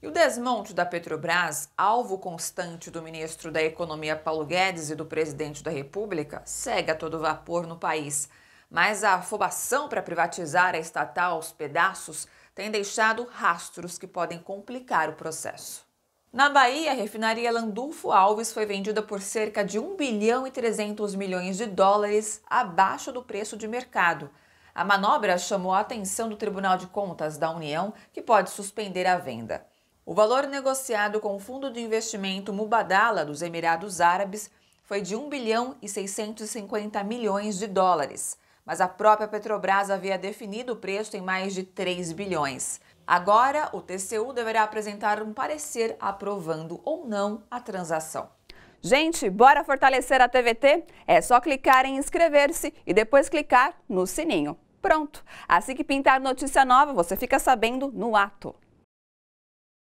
E o desmonte da Petrobras, alvo constante do ministro da Economia Paulo Guedes e do presidente da República, segue a todo vapor no país. Mas a afobação para privatizar a estatal aos pedaços tem deixado rastros que podem complicar o processo. Na Bahia, a refinaria Landulfo Alves foi vendida por cerca de 1 bilhão e 300 milhões de dólares abaixo do preço de mercado. A manobra chamou a atenção do Tribunal de Contas da União, que pode suspender a venda. O valor negociado com o fundo de investimento Mubadala dos Emirados Árabes foi de 1 bilhão e 650 milhões de dólares, mas a própria Petrobras havia definido o preço em mais de 3 bilhões. Agora, o TCU deverá apresentar um parecer aprovando ou não a transação. Gente, bora fortalecer a TVT? É só clicar em inscrever-se e depois clicar no sininho. Pronto! Assim que pintar notícia nova, você fica sabendo no ato.